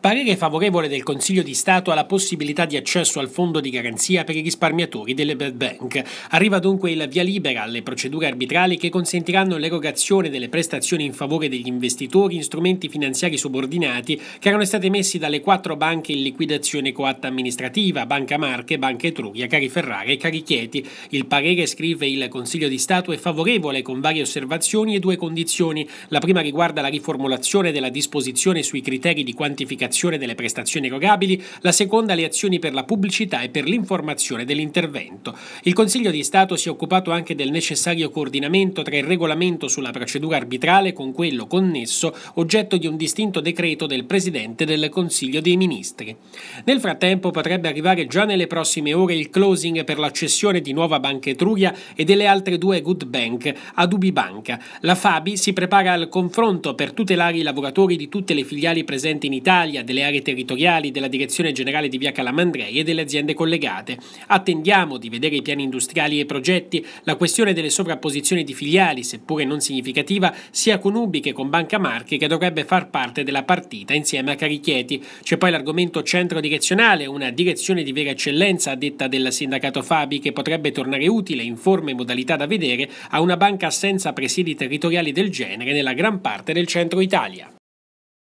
Parere favorevole del Consiglio di Stato alla possibilità di accesso al fondo di garanzia per i risparmiatori delle Bad Bank. Arriva dunque il via libera alle procedure arbitrali che consentiranno l'erogazione delle prestazioni in favore degli investitori in strumenti finanziari subordinati che erano stati emessi dalle quattro banche in liquidazione coatta amministrativa, Banca Marche, Banca Etruria, Cari Ferrara e Cari Chieti. Il parere, scrive il Consiglio di Stato, è favorevole con varie osservazioni e due condizioni. La prima riguarda la riformulazione della disposizione sui criteri di quantificazione comunicazione delle prestazioni erogabili, la seconda le azioni per la pubblicità e per l'informazione dell'intervento. Il Consiglio di Stato si è occupato anche del necessario coordinamento tra il regolamento sulla procedura arbitrale con quello connesso, oggetto di un distinto decreto del Presidente del Consiglio dei Ministri. Nel frattempo potrebbe arrivare già nelle prossime ore il closing per l'accessione di Nuova Banca Etruria e delle altre due good bank a Dubibanca. La Fabi si prepara al confronto per tutelare i lavoratori di tutte le filiali presenti in Italia Italia, delle aree territoriali, della Direzione Generale di Via Calamandrei e delle aziende collegate. Attendiamo di vedere i piani industriali e progetti, la questione delle sovrapposizioni di filiali, seppure non significativa, sia con Ubi che con Banca Marche, che dovrebbe far parte della partita insieme a Carichieti. C'è poi l'argomento centro direzionale, una direzione di vera eccellenza a detta del sindacato Fabi che potrebbe tornare utile in forme e modalità da vedere a una banca senza presidi territoriali del genere nella gran parte del centro Italia.